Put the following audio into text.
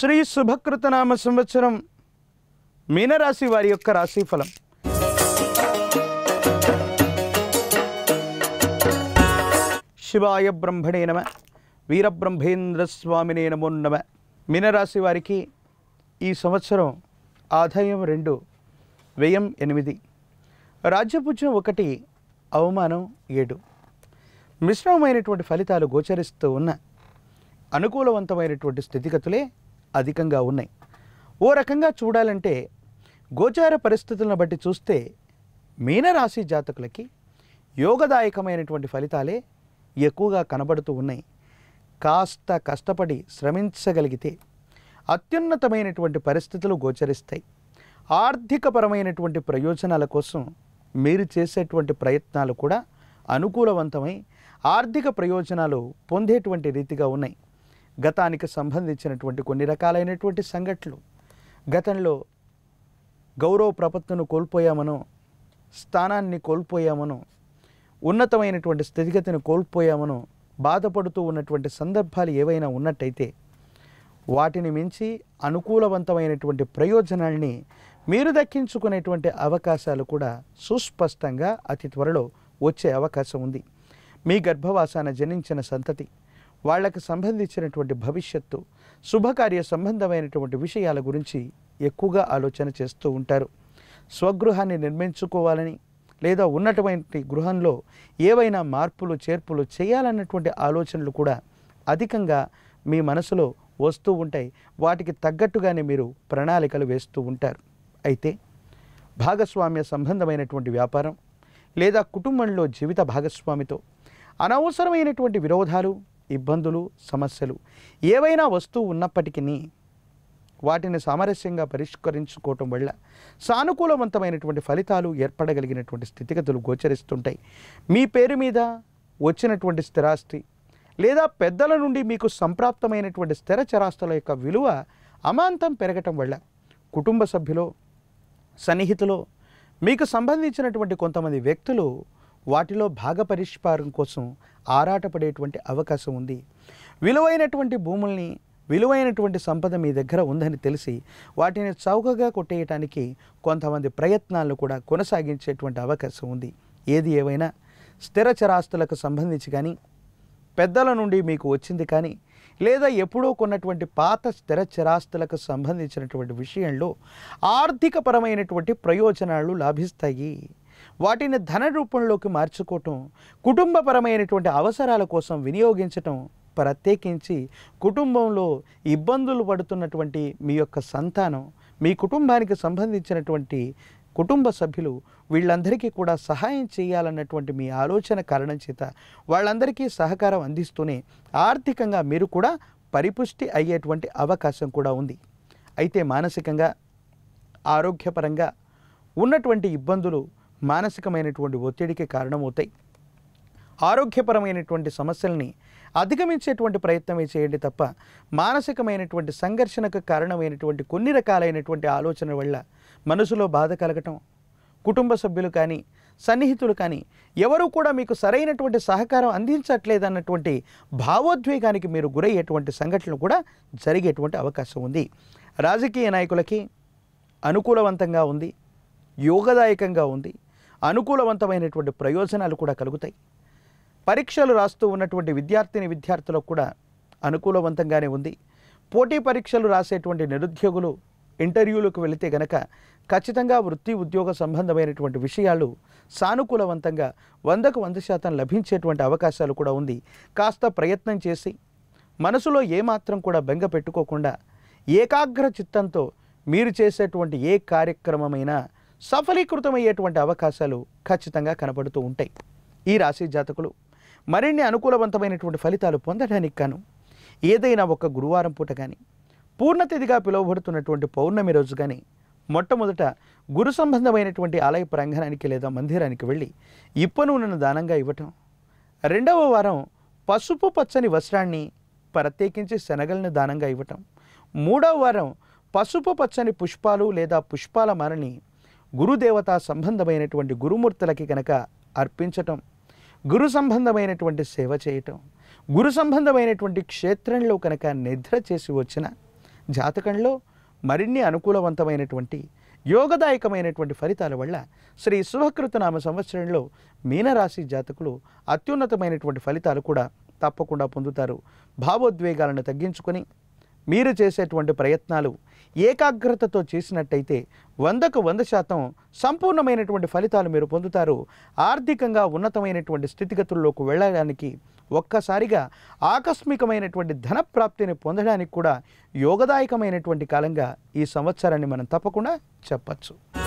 శ్రీ శుభకృతనామ సంవత్సరం మీనరాశి వారి యొక్క రాశిఫలం శివాయ బ్రహ్మణే నమ వీరబ్రహ్మేంద్ర స్వామినే నమో నమ మీనరాశి వారికి ఈ సంవత్సరం ఆదాయం రెండు వ్యయం ఎనిమిది రాజ్యపుజ్యం ఒకటి అవమానం ఏడు మిశ్రమమైనటువంటి ఫలితాలు గోచరిస్తూ ఉన్న అనుకూలవంతమైనటువంటి స్థితిగతులే అధికంగా ఉన్నాయి ఓ రకంగా చూడాలంటే గోచార పరిస్థితులను బట్టి చూస్తే మీనరాశి జాతకులకి యోగదాయకమైనటువంటి ఫలితాలే ఎక్కువగా కనబడుతూ ఉన్నాయి కాస్త కష్టపడి శ్రమించగలిగితే అత్యున్నతమైనటువంటి పరిస్థితులు గోచరిస్తాయి ఆర్థికపరమైనటువంటి ప్రయోజనాల కోసం మీరు చేసేటువంటి ప్రయత్నాలు కూడా అనుకూలవంతమై ఆర్థిక ప్రయోజనాలు పొందేటువంటి రీతిగా ఉన్నాయి గతానికి సంబంధించినటువంటి కొన్ని రకాలైనటువంటి సంఘటనలు గతంలో గౌరవ ప్రపత్తును కోల్పోయామనో స్థానాన్ని కోల్పోయామనో ఉన్నతమైనటువంటి స్థితిగతిని కోల్పోయామనో బాధపడుతూ ఉన్నటువంటి సందర్భాలు ఏవైనా ఉన్నట్టయితే వాటిని మించి అనుకూలవంతమైనటువంటి ప్రయోజనాల్ని మీరు దక్కించుకునేటువంటి అవకాశాలు కూడా సుస్పష్టంగా అతి త్వరలో వచ్చే అవకాశం ఉంది మీ గర్భవాసాన జనించిన సంతతి వాళ్ళకి సంబంధించినటువంటి భవిష్యత్తు శుభకార్య సంబంధమైనటువంటి విషయాల గురించి ఎక్కువగా ఆలోచన చేస్తూ ఉంటారు స్వగృహాన్ని నిర్మించుకోవాలని లేదా ఉన్నటువంటి గృహంలో ఏవైనా మార్పులు చేర్పులు చేయాలన్నటువంటి ఆలోచనలు కూడా అధికంగా మీ మనసులో వస్తూ ఉంటాయి వాటికి తగ్గట్టుగానే మీరు ప్రణాళికలు వేస్తూ ఉంటారు అయితే భాగస్వామ్య సంబంధమైనటువంటి వ్యాపారం లేదా కుటుంబంలో జీవిత భాగస్వామితో అనవసరమైనటువంటి విరోధాలు ఇబ్బందులు సమస్యలు ఏవైనా వస్తువు ఉన్నప్పటికీ వాటిని సామరస్యంగా పరిష్కరించుకోవటం వల్ల సానుకూలవంతమైనటువంటి ఫలితాలు ఏర్పడగలిగినటువంటి స్థితిగతులు గోచరిస్తుంటాయి మీ పేరు మీద వచ్చినటువంటి స్థిరాస్తి లేదా పెద్దల నుండి మీకు సంప్రాప్తమైనటువంటి స్థిర చరాస్తుల యొక్క విలువ అమాంతం పెరగటం వల్ల కుటుంబ సభ్యులో సన్నిహితులో మీకు సంబంధించినటువంటి కొంతమంది వ్యక్తులు వాటిలో భాగ పరిష్కారం కోసం ఆరాటపడేటువంటి అవకాశం ఉంది విలువైనటువంటి భూముల్ని విలువైనటువంటి సంపద మీ దగ్గర ఉందని తెలిసి వాటిని చౌకగా కొట్టేయటానికి కొంతమంది ప్రయత్నాలను కూడా కొనసాగించేటువంటి అవకాశం ఉంది ఏది ఏవైనా స్థిర చరాస్తులకు సంబంధించి కానీ పెద్దల నుండి మీకు వచ్చింది కానీ లేదా ఎప్పుడో కొన్నటువంటి పాత స్థిర చరాస్తులకు సంబంధించినటువంటి విషయంలో ఆర్థికపరమైనటువంటి ప్రయోజనాలు లాభిస్తాయి వాటిని ధన రూపంలోకి మార్చుకోవటం కుటుంబపరమైనటువంటి అవసరాల కోసం వినియోగించటం ప్రత్యేకించి కుటుంబంలో ఇబ్బందులు పడుతున్నటువంటి మీ యొక్క సంతానం మీ కుటుంబానికి సంబంధించినటువంటి కుటుంబ సభ్యులు వీళ్ళందరికీ కూడా సహాయం చేయాలన్నటువంటి మీ ఆలోచన కారణం చేత వాళ్ళందరికీ సహకారం అందిస్తూనే ఆర్థికంగా మీరు కూడా పరిపుష్టి అయ్యేటువంటి అవకాశం కూడా ఉంది అయితే మానసికంగా ఆరోగ్యపరంగా ఉన్నటువంటి ఇబ్బందులు మానసికమైనటువంటి ఒత్తిడికి కారణమవుతాయి ఆరోగ్యపరమైనటువంటి సమస్యల్ని అధిగమించేటువంటి ప్రయత్నమే చేయండి తప్ప మానసికమైనటువంటి సంఘర్షణకు కారణమైనటువంటి కొన్ని రకాలైనటువంటి ఆలోచన వల్ల మనసులో బాధ కలగటం కుటుంబ సభ్యులు కానీ సన్నిహితులు కానీ ఎవరు కూడా మీకు సరైనటువంటి సహకారం అందించట్లేదన్నటువంటి భావోద్వేగానికి మీరు గురయ్యేటువంటి సంఘటనలు కూడా జరిగేటువంటి అవకాశం ఉంది రాజకీయ నాయకులకి అనుకూలవంతంగా ఉంది యోగదాయకంగా ఉంది అనుకూలవంతమైనటువంటి ప్రయోజనాలు కూడా కలుగుతాయి పరీక్షలు రాస్తూ ఉన్నటువంటి విద్యార్థిని విద్యార్థులకు కూడా అనుకూలవంతంగానే ఉంది పోటీ పరీక్షలు రాసేటువంటి నిరుద్యోగులు ఇంటర్వ్యూలకు వెళితే గనక ఖచ్చితంగా వృత్తి ఉద్యోగ సంబంధమైనటువంటి విషయాలు సానుకూలవంతంగా వందకు వంద శాతం లభించేటువంటి అవకాశాలు కూడా ఉంది కాస్త ప్రయత్నం చేసి మనసులో ఏమాత్రం కూడా బెంగ పెట్టుకోకుండా ఏకాగ్ర చిత్తంతో మీరు చేసేటువంటి ఏ కార్యక్రమమైనా సఫలీకృతమయ్యేటువంటి అవకాశాలు ఖచ్చితంగా కనబడుతూ ఉంటాయి ఈ రాశి జాతకులు మరిన్ని అనుకూలవంతమైనటువంటి ఫలితాలు పొందడానికి కాను ఏదైనా ఒక గురువారం పూట కానీ పూర్ణతిథిగా పిలువబడుతున్నటువంటి పౌర్ణమి రోజు కానీ మొట్టమొదట గురు సంబంధమైనటువంటి ఆలయ ప్రాంగణానికి లేదా మందిరానికి వెళ్ళి ఇప్ప నూనెను దానంగా ఇవ్వటం రెండవ వారం పసుపు పచ్చని వస్త్రాన్ని ప్రత్యేకించి శనగలను దానంగా ఇవ్వటం మూడవ వారం పసుపు పచ్చని పుష్పాలు లేదా పుష్పాల మారని గురుదేవతా సంబంధమైనటువంటి గురుమూర్తులకి కనుక అర్పించటం గురు సంబంధమైనటువంటి సేవ చేయటం గురు సంబంధమైనటువంటి క్షేత్రంలో కనుక నిద్ర చేసి వచ్చిన జాతకంలో మరిన్ని అనుకూలవంతమైనటువంటి యోగదాయకమైనటువంటి ఫలితాల వల్ల శ్రీ శుభకృతనామ సంవత్సరంలో మీనరాశి జాతకులు అత్యున్నతమైనటువంటి ఫలితాలు కూడా తప్పకుండా పొందుతారు భావోద్వేగాలను తగ్గించుకొని మీరు చేసేటువంటి ప్రయత్నాలు ఏకాగ్రతతో చేసినట్టయితే వందకు వంద శాతం సంపూర్ణమైనటువంటి ఫలితాలు మీరు పొందుతారు ఆర్థికంగా ఉన్నతమైనటువంటి స్థితిగతుల్లోకి వెళ్ళడానికి ఒక్కసారిగా ఆకస్మికమైనటువంటి ధనప్రాప్తిని పొందడానికి కూడా యోగదాయకమైనటువంటి కాలంగా ఈ సంవత్సరాన్ని మనం తప్పకుండా చెప్పచ్చు